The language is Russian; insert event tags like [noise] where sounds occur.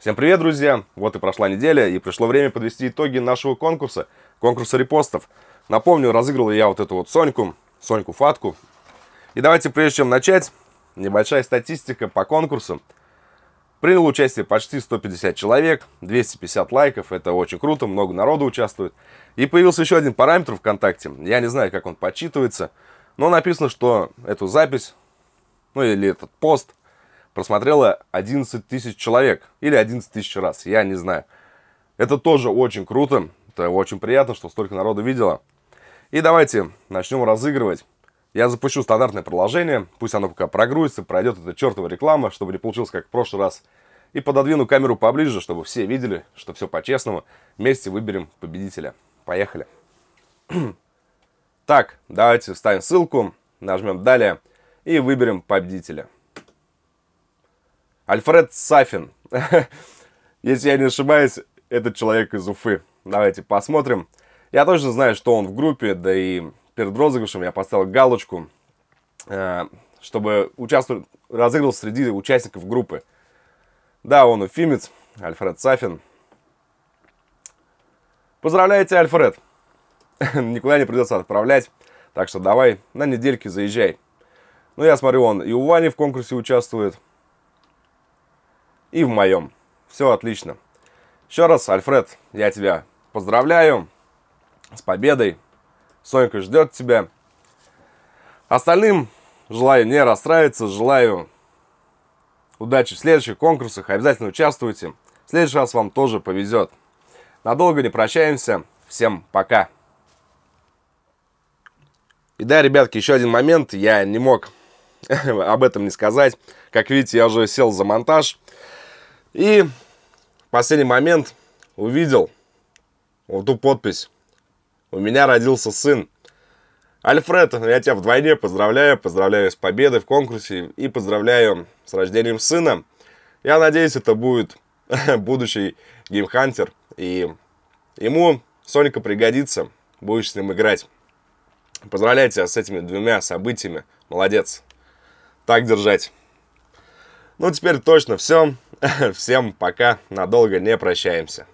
Всем привет, друзья! Вот и прошла неделя, и пришло время подвести итоги нашего конкурса, конкурса репостов. Напомню, разыграл я вот эту вот Соньку, Соньку-фатку. И давайте, прежде чем начать, небольшая статистика по конкурсу. Принял участие почти 150 человек, 250 лайков, это очень круто, много народу участвует. И появился еще один параметр ВКонтакте, я не знаю, как он подсчитывается, но написано, что эту запись, ну или этот пост, просмотрело 11 тысяч человек или 11 тысяч раз, я не знаю. Это тоже очень круто, это очень приятно, что столько народу видело. И давайте начнем разыгрывать. Я запущу стандартное приложение, пусть оно пока прогрузится, пройдет эта чертова реклама, чтобы не получилось как в прошлый раз. И пододвину камеру поближе, чтобы все видели, что все по-честному. Вместе выберем победителя. Поехали. [clears throat] так, давайте вставим ссылку, нажмем «Далее» и выберем победителя. Альфред Сафин. [laughs] Если я не ошибаюсь, этот человек из Уфы. Давайте посмотрим. Я точно знаю, что он в группе, да и перед розыгрышем я поставил галочку, э, чтобы участвовал, разыгрывал среди участников группы. Да, он уфимец, Альфред Сафин. Поздравляйте, Альфред. [laughs] Никуда не придется отправлять, так что давай на недельки заезжай. Ну, я смотрю, он и у Вани в конкурсе участвует – и в моем. Все отлично. Еще раз, Альфред, я тебя поздравляю с победой. Сонька ждет тебя. Остальным желаю не расстраиваться, желаю удачи в следующих конкурсах, обязательно участвуйте. В следующий раз вам тоже повезет. Надолго не прощаемся. Всем пока. И да, ребятки, еще один момент. Я не мог [laughs] об этом не сказать. Как видите, я уже сел за монтаж. И в последний момент увидел вот ту подпись. У меня родился сын. Альфред, я тебя вдвойне поздравляю, поздравляю с победой в конкурсе и поздравляю с рождением сына. Я надеюсь, это будет [laughs] будущий геймхантер, и ему Соника пригодится, будешь с ним играть. Поздравляю тебя с этими двумя событиями, молодец. Так держать. Ну, теперь точно все. [laughs] Всем пока, надолго не прощаемся.